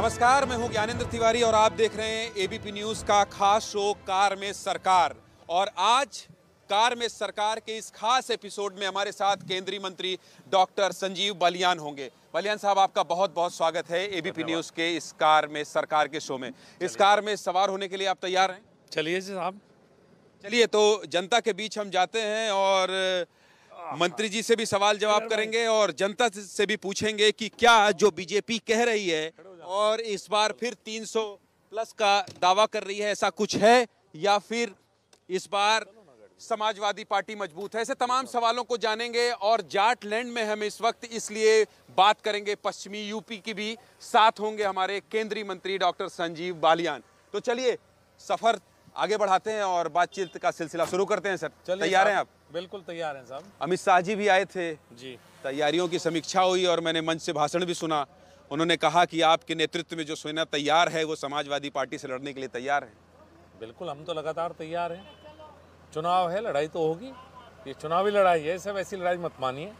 नमस्कार मैं हूं ज्ञानेंद्र तिवारी और आप देख रहे हैं एबीपी न्यूज का खास शो कार में सरकार और आज कार में सरकार के इस खास एपिसोड में हमारे साथ केंद्रीय मंत्री डॉक्टर संजीव बलियान होंगे बलियान साहब आपका बहुत बहुत स्वागत है एबीपी न्यूज के इस कार में सरकार के शो में इस कार में सवार होने के लिए आप तैयार हैं चलिए साहब चलिए तो जनता के बीच हम जाते हैं और मंत्री जी से भी सवाल जवाब करेंगे और जनता से भी पूछेंगे कि क्या जो बीजेपी कह रही है और इस बार फिर 300 प्लस का दावा कर रही है ऐसा कुछ है या फिर इस बार समाजवादी पार्टी मजबूत है ऐसे तमाम सवालों को जानेंगे और जाटलैंड में हम इस वक्त इसलिए बात करेंगे पश्चिमी यूपी की भी साथ होंगे हमारे केंद्रीय मंत्री डॉक्टर संजीव बालियान तो चलिए सफर आगे बढ़ाते हैं और बातचीत का सिलसिला शुरू करते हैं सर तैयार हैं आप बिल्कुल तैयार हैं साहब अमित शाह जी भी आए थे जी तैयारियों की समीक्षा हुई और मैंने मंच से भाषण भी सुना उन्होंने कहा कि आपके नेतृत्व में जो सेना तैयार है वो समाजवादी पार्टी से लड़ने के लिए तैयार है बिल्कुल हम तो लगातार तैयार हैं चुनाव है लड़ाई तो होगी ये चुनावी लड़ाई है सब ऐसी लड़ाई मत मानिए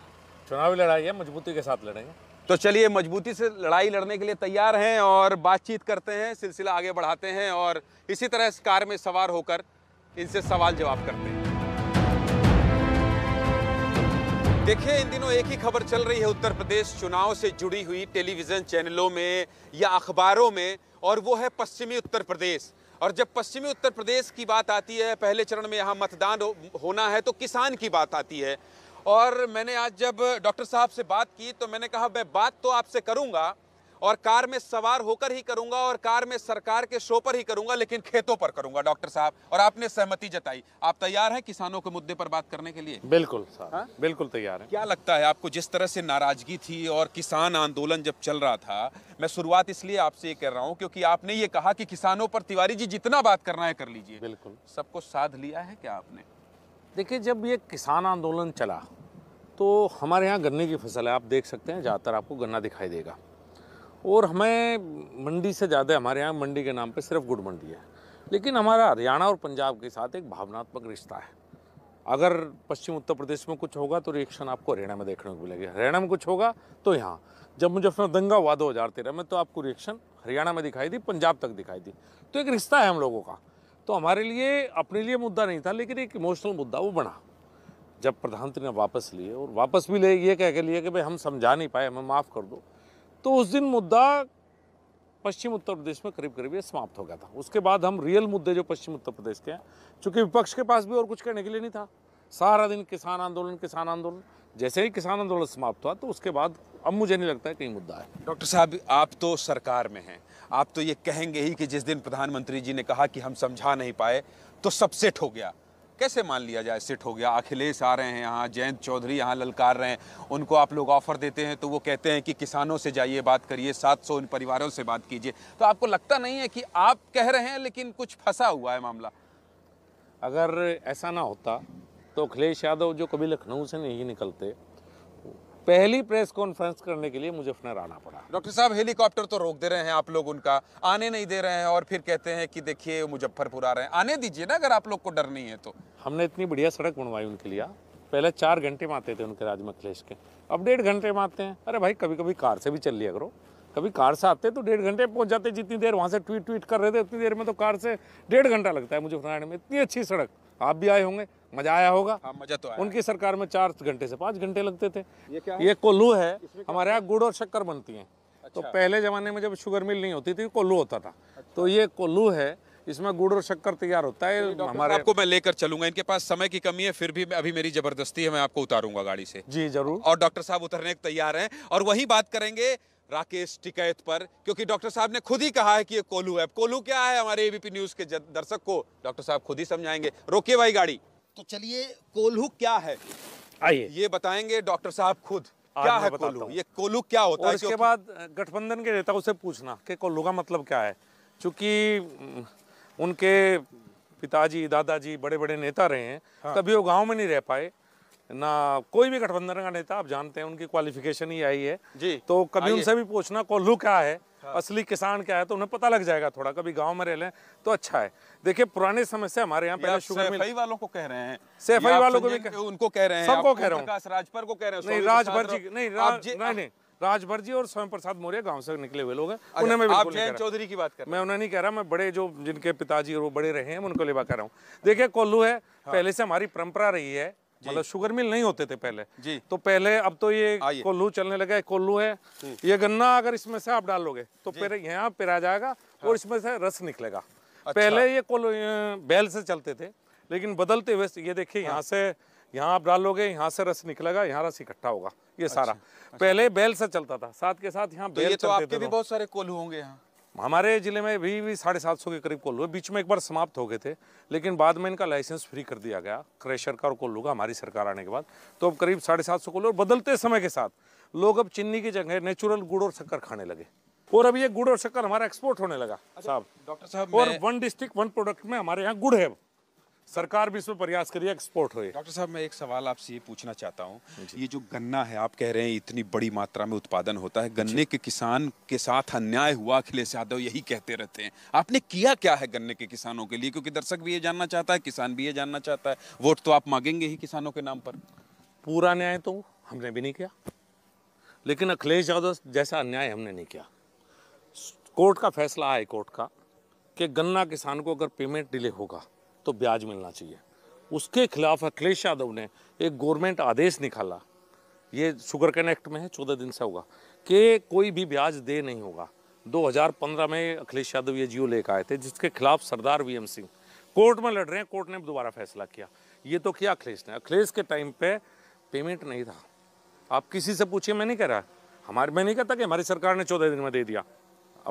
चुनावी लड़ाई है मजबूती के साथ लड़ेंगे तो चलिए मजबूती से लड़ाई लड़ने के लिए तैयार हैं और बातचीत करते हैं सिलसिला आगे बढ़ाते हैं और इसी तरह इस कार में सवार होकर इनसे सवाल जवाब करते हैं देखिए इन दिनों एक ही खबर चल रही है उत्तर प्रदेश चुनाव से जुड़ी हुई टेलीविज़न चैनलों में या अखबारों में और वो है पश्चिमी उत्तर प्रदेश और जब पश्चिमी उत्तर प्रदेश की बात आती है पहले चरण में यहाँ मतदान होना है तो किसान की बात आती है और मैंने आज जब डॉक्टर साहब से बात की तो मैंने कहा मैं बात तो आपसे करूँगा और कार में सवार होकर ही करूंगा और कार में सरकार के शो पर ही करूंगा लेकिन खेतों पर करूंगा डॉक्टर साहब और आपने सहमति जताई आप तैयार हैं किसानों के मुद्दे पर बात करने के लिए बिल्कुल साहब हाँ? बिल्कुल तैयार है क्या लगता है आपको जिस तरह से नाराजगी थी और किसान आंदोलन जब चल रहा था मैं शुरुआत इसलिए आपसे ये कर रहा हूँ क्योंकि आपने ये कहा कि किसानों पर तिवारी जी जितना बात करना है कर लीजिए बिल्कुल सबको साध लिया है क्या आपने देखिए जब ये किसान आंदोलन चला तो हमारे यहाँ गन्ने की फसल है आप देख सकते हैं ज़्यादातर आपको गन्ना दिखाई देगा और हमें मंडी से ज़्यादा हमारे यहाँ मंडी के नाम पे सिर्फ गुड़ मंडी है लेकिन हमारा हरियाणा और पंजाब के साथ एक भावनात्मक रिश्ता है अगर पश्चिम उत्तर प्रदेश में कुछ होगा तो रिएक्शन आपको हरियाणा में देखने को मिलेगा हरियाणा में कुछ होगा तो यहाँ जब मुझे अपना दंगा हुआ दो हज़ार तेरह में तो आपको रिएक्शन हरियाणा में दिखाई दी पंजाब तक दिखाई दी तो एक रिश्ता है हम लोगों का तो हमारे लिए अपने लिए मुद्दा नहीं था लेकिन एक इमोशनल मुद्दा वो बना जब प्रधानमंत्री ने वापस लिए और वापस भी ले ये कह के लिए कि भाई हम समझा नहीं पाए हमें माफ़ कर दो तो उस दिन मुद्दा पश्चिम उत्तर प्रदेश में करीब करीब ये समाप्त हो गया था उसके बाद हम रियल मुद्दे जो पश्चिम उत्तर प्रदेश के हैं चूँकि विपक्ष के पास भी और कुछ करने के लिए नहीं था सारा दिन किसान आंदोलन किसान आंदोलन जैसे ही किसान आंदोलन समाप्त हुआ तो उसके बाद अब मुझे नहीं लगता है कहीं मुद्दा है डॉक्टर साहब आप तो सरकार में हैं आप तो ये कहेंगे ही कि जिस दिन प्रधानमंत्री जी ने कहा कि हम समझा नहीं पाए तो सबसेट हो गया कैसे मान लिया जाए सिट हो गया अखिलेश आ रहे हैं यहाँ जयंत चौधरी यहाँ ललकार रहे हैं उनको आप लोग ऑफर देते हैं तो वो कहते हैं कि किसानों से जाइए बात करिए सात सौ उन परिवारों से बात कीजिए तो आपको लगता नहीं है कि आप कह रहे हैं लेकिन कुछ फंसा हुआ है मामला अगर ऐसा ना होता तो अखिलेश यादव जो कभी लखनऊ से नहीं निकलते पहली प्रेस कॉन्फ्रेंस करने के लिए मुजफ्फर आना पड़ा डॉक्टर साहब हेलीकॉप्टर तो रोक दे रहे हैं आप लोग उनका आने नहीं दे रहे हैं और फिर कहते हैं कि देखिए मुजफ्फरपुर आ रहे हैं आने दीजिए ना अगर आप लोग को डर नहीं है तो हमने इतनी बढ़िया सड़क बनवाई उनके लिए पहले चार घंटे में आते थे उनके राज अखिलेश के अब डेढ़ घंटे में आते हैं अरे भाई कभी कभी कार से भी चल लिया करो कभी कार से आते तो डेढ़ घंटे पहुंच जाते जितनी देर वहाँ से ट्वीट ट्वीट कर रहे थे उतनी देर में तो कार से डेढ़ घंटा लगता है मुजफ्फरनगर में इतनी अच्छी सड़क आप भी आए होंगे मजा आया होगा हाँ, मजा तो आया उनकी सरकार में चार घंटे से पाँच घंटे लगते थे ये क्या है? ये कोल्लू है हमारे यहाँ गुड़ और शक्कर बनती है तो अच्छा। तो पहले ज़माने में जब शुगर मिल नहीं होती थी कोल्लू होता था अच्छा। तो ये कोल्लू है इसमें गुड़ और शक्कर तैयार होता है हमारे आपको मैं लेकर चलूंगा इनके पास समय की कमी है फिर भी अभी मेरी जबरदस्ती है मैं आपको उतारूंगा गाड़ी से जी जरूर और डॉक्टर साहब उतरने को तैयार हैं और वही बात करेंगे राकेश टिकैत पर क्योंकि डॉक्टर साहब ने खुद ही कहा है कि ये कोलू है कोलू क्या है हमारे एबीपी न्यूज के दर्शक को डॉक्टर साहब खुद ही समझाएंगे रोके भाई गाड़ी तो चलिए कोल्हू क्या है आइए ये बताएंगे डॉक्टर साहब खुद क्या है कोल्हू ये कोल्हू क्या होता है इसके बाद गठबंधन के नेताओं से पूछना कि कोल्हू का मतलब क्या है चूंकि उनके पिताजी दादाजी बड़े बड़े नेता रहे हैं हाँ। कभी वो गांव में नहीं रह पाए ना कोई भी गठबंधन का नेता आप जानते हैं उनकी क्वालिफिकेशन ही आई है जी तो कभी उनसे भी पूछना कोल्हू क्या है हाँ। असली किसान क्या है तो उन्हें पता लग जाएगा थोड़ा कभी गाँव में रह लें तो अच्छा है देखिए पुराने समय से हमारे यहाँ पहले शुगर मिल वालों को कह रहे हैं सेफाई वालों को भी उनको कह रहे हैं सबको कह रहे हैं राजभर को कह रहे हैं राजभर जी नहीं नहीं राजभर जी और स्वयं प्रसाद मौर्य गांव से निकले हुए लोग हैं अच्छा, उन्हें मैं आप जयंत चौधरी की बात कर मैं उन्हें नहीं कह रहा मैं बड़े जो जिनके पिताजी और वो बड़े रहे हैं उनको लेवा कर रहा हूँ देखिए कोल्लू है हाँ। पहले से हमारी परंपरा रही है मतलब शुगर मिल नहीं होते थे पहले जी तो पहले अब तो ये कोल्लू चलने लगा कोल्लू है हम्म। ये गन्ना अगर इसमें से आप डालोगे तो फिर यहाँ पेरा जाएगा हाँ। और इसमें से रस निकलेगा अच्छा। पहले ये कोल्लू बैल से चलते थे लेकिन बदलते हुए ये देखिए यहाँ हाँ। से यहाँ आप डालोगे यहाँ से रस निकलेगा यहाँ रस इकट्ठा होगा ये सारा अच्छा, अच्छा। पहले बैल से चलता था साथ के साथ यहाँ तो बैल ये तो आपके भी तो बहुत सारे कोल्हू होंगे यहाँ हमारे ज़िले में भी भी साढ़े सात सौ के करीब कोल्लू बीच में एक बार समाप्त हो गए थे लेकिन बाद में इनका लाइसेंस फ्री कर दिया गया क्रेशर का और कोल्लू का हमारी सरकार आने के बाद तो अब करीब साढ़े सात सौ कोल्लू बदलते समय के साथ लोग अब चीनी की जगह नेचुरल गुड़ और शक्कर खाने लगे और अब ये गुड़ और शक्कर हमारा एक्सपोर्ट होने लगा अच्छा, साहब डॉक्टर साहब और वन डिस्ट्रिक्ट वन प्रोडक्ट में हमारे यहाँ गुड़ है सरकार भी इसमें प्रयास करिए एक्सपोर्ट हो डॉक्टर साहब मैं एक सवाल आपसे ये पूछना चाहता हूँ ये जो गन्ना है आप कह रहे हैं इतनी बड़ी मात्रा में उत्पादन होता है गन्ने के किसान के साथ अन्याय हुआ अखिलेश यादव यही कहते रहते हैं आपने किया क्या है गन्ने के किसानों के लिए क्योंकि दर्शक भी ये जानना चाहता है किसान भी ये जानना चाहता है वोट तो आप मांगेंगे ही किसानों के नाम पर पूरा न्याय तो हमने भी नहीं किया लेकिन अखिलेश यादव जैसा अन्याय हमने नहीं किया कोर्ट का फैसला हाई कोर्ट का कि गन्ना किसान को अगर पेमेंट डिले होगा तो ब्याज मिलना चाहिए उसके खिलाफ अखिलेश यादव ने एक गवर्नमेंट आदेश निकाला ये शुगर कैन एक्ट में है चौदह दिन से होगा कि कोई भी ब्याज दे नहीं होगा 2015 में अखिलेश यादव ये जियो लेकर आए थे जिसके खिलाफ सरदार वीएम सिंह कोर्ट में लड़ रहे हैं कोर्ट ने दोबारा फैसला किया ये तो किया अखिलेश ने अखिलेश के टाइम पे पेमेंट नहीं था आप किसी से पूछिए मैं नहीं कह रहा हमारे मैं नहीं कहता कि हमारी सरकार ने चौदह दिन में दे दिया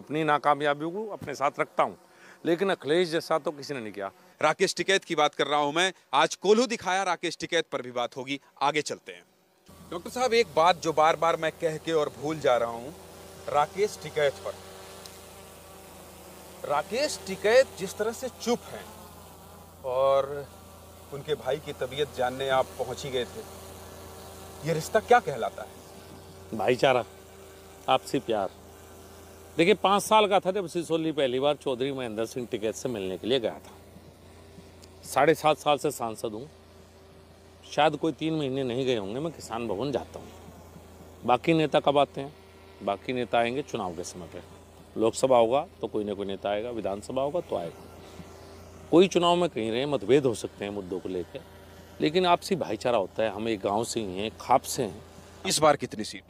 अपनी नाकामयाबी को अपने साथ रखता हूँ लेकिन अखिलेश जैसा तो किसी ने नहीं किया राकेश टिकैत की बात कर रहा हूं मैं आज कोल्हू दिखाया राकेश टिकैत पर भी बात होगी आगे चलते हैं डॉक्टर साहब एक बात जो बार बार मैं कह के और भूल जा रहा हूं राकेश टिकैत पर राकेश टिकैत जिस तरह से चुप हैं और उनके भाई की तबीयत जानने आप पहुंच ही गए थे ये रिश्ता क्या कहलाता है भाईचारा आपसी प्यार देखिए पाँच साल का था जब सिसोली पहली बार चौधरी महेंद्र सिंह टिकैत से मिलने के लिए गया था साढ़े सात साल से सांसद हूँ शायद कोई तीन महीने नहीं गए होंगे मैं किसान भवन जाता हूँ बाकी नेता कब आते हैं बाकी नेता आएंगे चुनाव के समय पर लोकसभा होगा तो कोई ना कोई नेता आएगा विधानसभा होगा तो आएगा कोई चुनाव में कहीं रहे मतभेद हो सकते हैं मुद्दों को लेकर लेकिन आपसी भाईचारा होता है हम एक गांव से ही हैं खाप से हैं इस बार कितनी सीट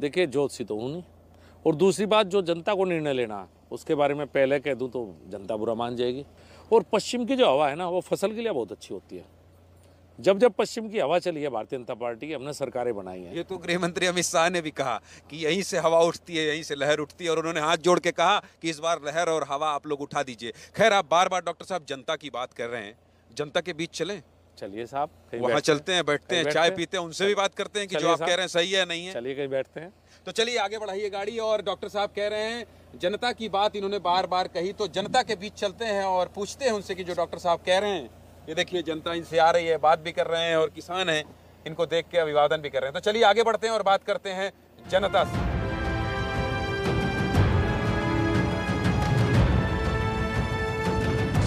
देखिए जो सी तो हूँ और दूसरी बात जो जनता को निर्णय लेना उसके बारे में पहले कह दूँ तो जनता बुरा मान जाएगी और पश्चिम की जो हवा है ना वो फसल के लिए बहुत अच्छी होती है जब जब पश्चिम की हवा चली है भारतीय जनता पार्टी की हमने सरकारें बनाई हैं ये तो गृह मंत्री अमित शाह ने भी कहा कि यहीं से हवा उठती है यहीं से लहर उठती है और उन्होंने हाथ जोड़ के कहा कि इस बार लहर और हवा आप लोग उठा दीजिए खैर आप बार बार डॉक्टर साहब जनता की बात कर रहे हैं जनता के बीच चलें चलिए साहब वहाँ चलते हैं बैठते हैं चाय पीते हैं उनसे भी बात करते हैं कि जो आप कह रहे हैं सही है नहीं है चलिए कहीं बैठते हैं तो चलिए आगे बढ़ाइए गाड़ी और डॉक्टर साहब कह रहे हैं जनता की बात इन्होंने बार बार कही तो जनता के बीच चलते हैं और पूछते हैं उनसे कि जो डॉक्टर साहब कह रहे हैं ये देखिए जनता इनसे आ रही है बात भी कर रहे हैं और किसान हैं इनको देख के अभिवादन भी कर रहे हैं तो चलिए आगे बढ़ते हैं और बात करते हैं जनता से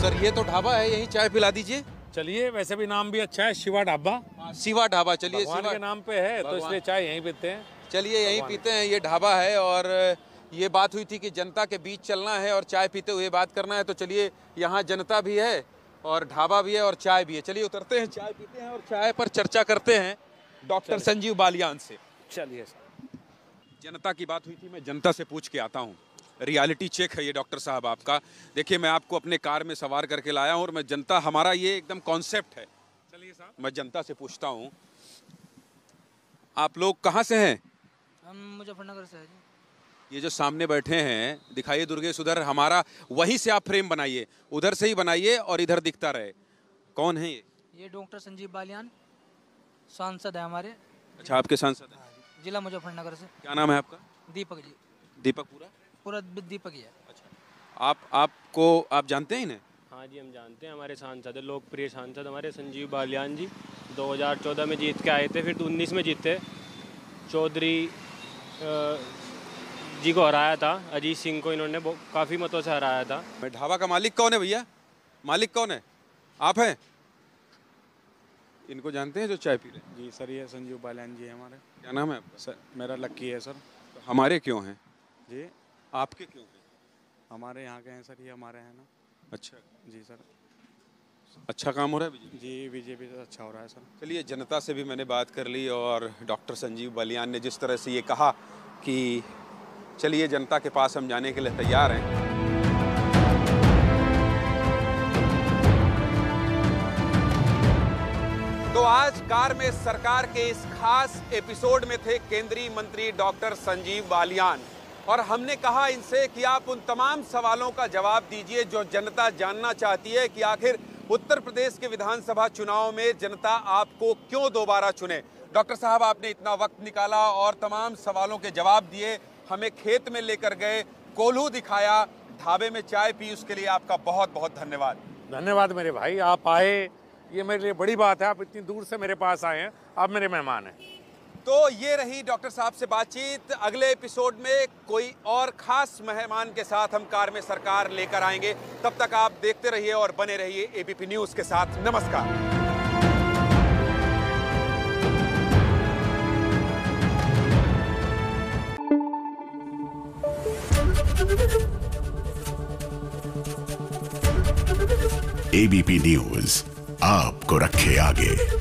सर ये तो ढाबा है यही चाय पिला दीजिए चलिए वैसे भी नाम भी अच्छा है शिवा ढाबा शिवा ढाबा चलिए शिवा के नाम पे है तो इसलिए चाय यहीं पीते हैं चलिए यहीं पीते हैं ये ढाबा है और ये बात हुई थी कि जनता के बीच चलना है और चाय पीते हुए बात करना है तो चलिए यहाँ जनता भी है और ढाबा भी है और चाय भी है चलिए उतरते हैं चाय पीते हैं और चाय पर चर्चा करते हैं डॉक्टर संजीव बालियान से चलिए जनता की बात हुई थी मैं जनता से पूछ के आता हूँ रियलिटी चेक है ये डॉक्टर साहब आपका देखिए मैं आपको अपने कार में सवार करके लाया हूँ और मैं जनता हमारा ये एकदम कॉन्सेप्ट है चलिए साहब मैं जनता से पूछता हूँ आप लोग कहाँ से हैं हम मुजफ्फरनगर से हैं ये जो सामने बैठे हैं दिखाइए दुर्गे सुधर हमारा वहीं से आप फ्रेम बनाइए उधर से ही बनाइए और इधर दिखता रहे कौन है ये ये डॉक्टर संजीव बालियान सांसद है हमारे अच्छा आपके सांसद हैं हाँ जिला मुजफ्फरनगर से क्या नाम है आपका दीपक जी दीपक पूरा पूरा दीपक अच्छा आप आपको आप जानते हैं इन्हें हाँ जी हम जानते हैं हमारे सांसद लोकप्रिय सांसद हमारे संजीव बालियान जी 2014 में जीत के आए थे फिर 19 में जीते चौधरी जी को हराया था अजीत सिंह को इन्होंने काफ़ी मतों से हराया था ढाबा का मालिक कौन है भैया मालिक कौन है आप हैं इनको जानते हैं जो चाय पी रहे जी सर ये संजीव बालियान जी हमारे क्या नाम है सर मेरा लक्की है सर हमारे क्यों हैं जी आपके क्यों हमारे यहाँ के हैं सर ये हमारे हैं ना अच्छा जी सर अच्छा काम हो रहा है जी बीजेपी से अच्छा हो रहा है सर चलिए जनता से भी मैंने बात कर ली और डॉक्टर संजीव बलियान ने जिस तरह से ये कहा कि चलिए जनता के पास हम जाने के लिए तैयार हैं तो आज कार में सरकार के इस खास एपिसोड में थे केंद्रीय मंत्री डॉक्टर संजीव बालियान और हमने कहा इनसे कि आप उन तमाम सवालों का जवाब दीजिए जो जनता जानना चाहती है कि आखिर उत्तर प्रदेश के विधानसभा चुनाव में जनता आपको क्यों दोबारा चुने डॉक्टर साहब आपने इतना वक्त निकाला और तमाम सवालों के जवाब दिए हमें खेत में लेकर गए कोल्हू दिखाया ढाबे में चाय पी उसके लिए आपका बहुत बहुत धन्यवाद धन्यवाद मेरे भाई आप आए ये मेरे लिए बड़ी बात है आप इतनी दूर से मेरे पास आए हैं आप मेरे मेहमान हैं तो ये रही डॉक्टर साहब से बातचीत अगले एपिसोड में कोई और ख़ास मेहमान के साथ हम कार में सरकार लेकर आएंगे तब तक आप देखते रहिए और बने रहिए एबीपी न्यूज़ के साथ नमस्कार एबीपी न्यूज आपको रखे आगे